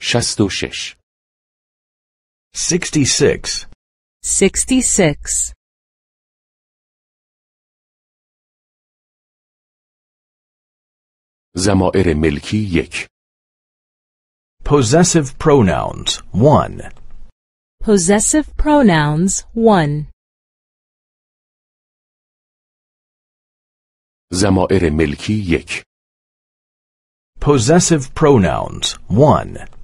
Shastushish. 66 66 زمائر ملکی یک Possessive pronouns 1 Possessive pronouns 1 زمائر ملکی یک Possessive pronouns 1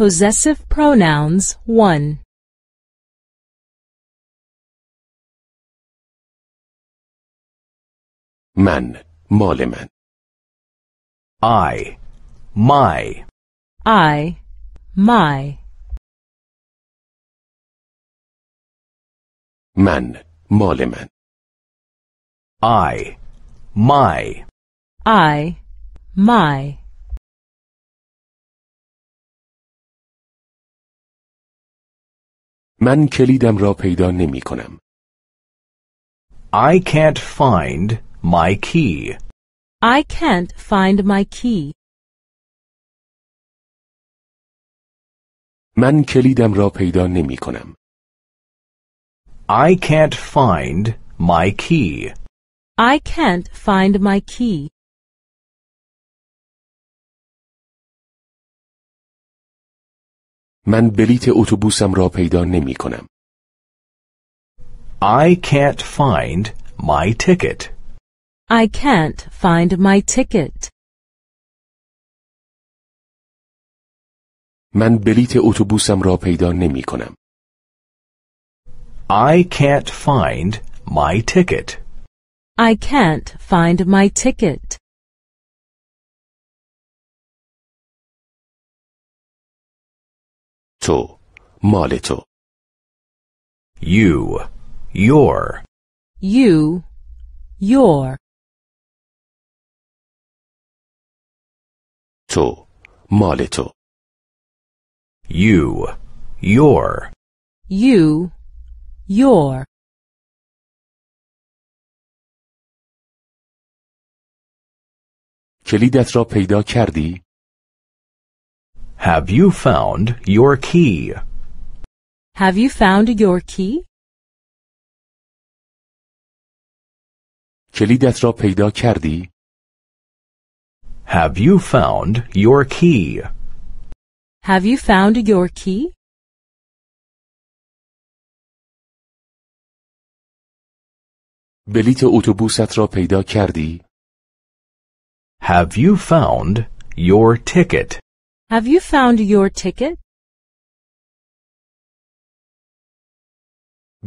Possessive pronouns 1. Man, مال man. I my I my Man, مال man. I my I my من کلیدم را پیدا نمی کنم. I can't find my key. I can't find my key. من کلیدم را پیدا نمی کنم. I can't find my key. I can't find my key. من بلیت اتوبوسم را پیدا نمی کنم. I can't find my ticket. I can't find my ticket. من بلیت اتوبوسم را پیدا نمی کنم. I can't find my ticket. I can't find my ticket. تو مال تو You your You your تو مال تو You your You your کلیدت را پیدا کردی؟ Have you found your key? Have you found your key? کلیدت را پیدا کردی؟ Have you found your key? Have you found your key? بلیت اتوبوست را پیدا کردی؟ Have you found your ticket? Have you found your ticket?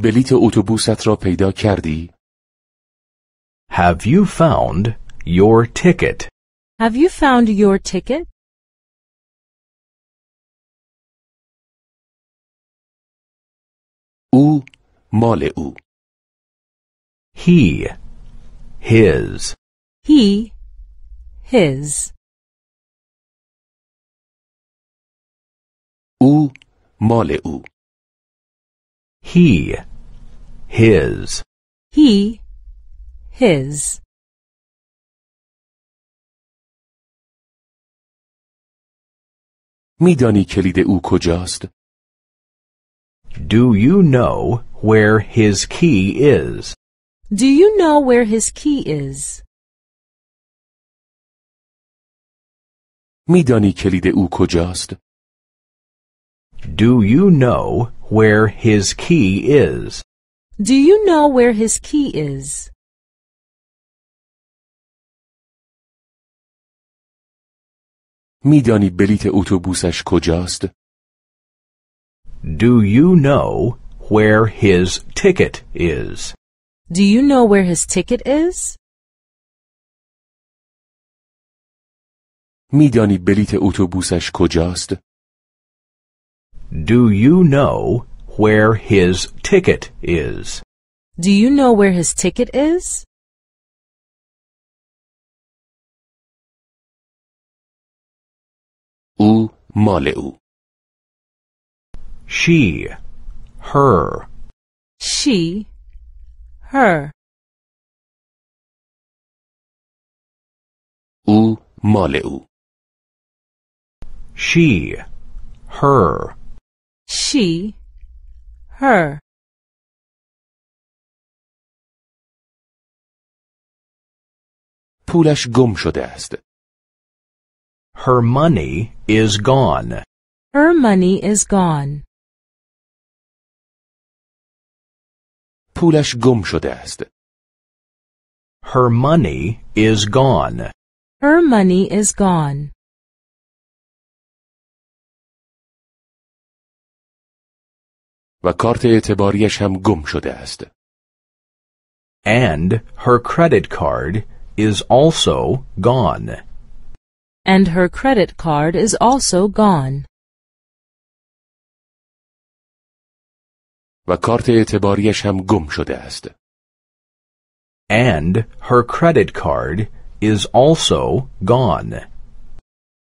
بلیت اتوبوست را پیدا کردی؟ Have you found your ticket? Have you found your ticket? او مال او He his He his مال او he his he his میدانی کلید او کجاست Do you know where his key is? Do you know where his key is? میدانی کلید او کجاست؟ Do you know where his key is? Do you know where his key is? میدانی بلیت اتوبوسش کجاست؟ Do you know where his ticket is? Do you know where his ticket is? میدانی بلیت اتوبوسش کجاست؟ do you know where his ticket is? Do you know where his ticket is? U مال She, her. She, her. U مال She, her she, her. پولش گم شده است. Her money is gone. Her money is gone. پولش گم شده است. Her money is gone. Her money is gone. و کارت اعتباریش هم گم شده است. And her credit card is also gone. And her credit card is also gone. و کارت اعتباریش هم گم شده است. And her credit card is also gone.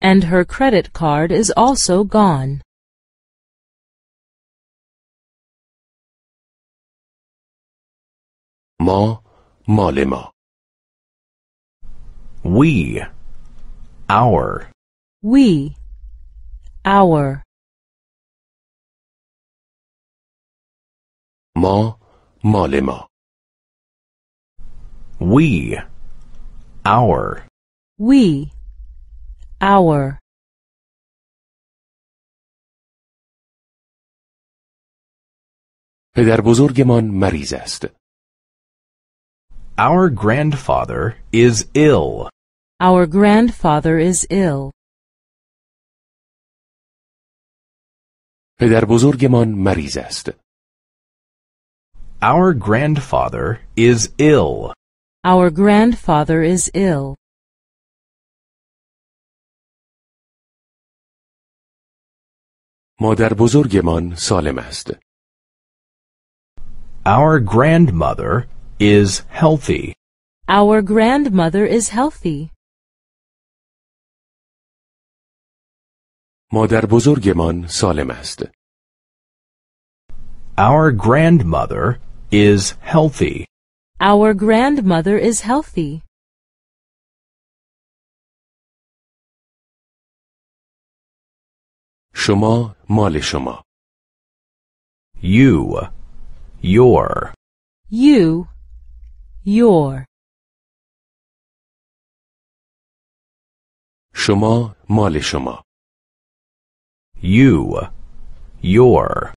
And her credit card is also gone. ما مال ما we our we our ما مال ما we our we our پدر بزرگمان مریض است. Our grandfather is ill. Our grandfather is ill. پدر بزرگمان مریض است. Our grandfather is ill. Our grandfather is ill. مادر بزرگمان سالم است. Our grandmother is healthy. Our grandmother is healthy. مادر بزرگمان سالم است. Our grandmother is healthy. Our grandmother is healthy. شما مال شما. You. Your. You your شما مال شما you your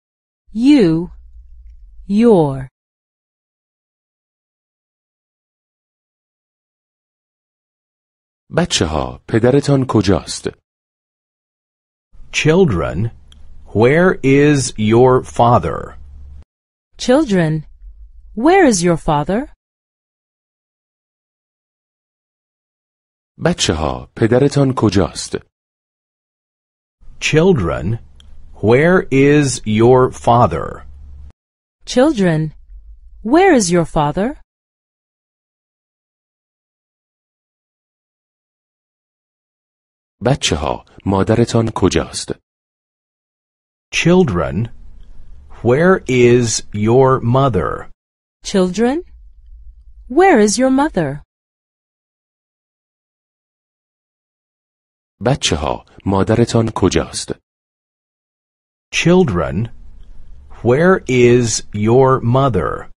you your بچه ها پدرتان کجاست children where is your father children where is your father بچه ها پدرتان کجاست؟ Children, where is your father? Children, where is your father? بچه ها مادرتان کجاست؟ Children, where is your mother? Children, where is your mother? بچه ها مادرتان کجاست؟ Children, where is your mother?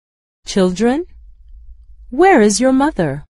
Children, where is your mother?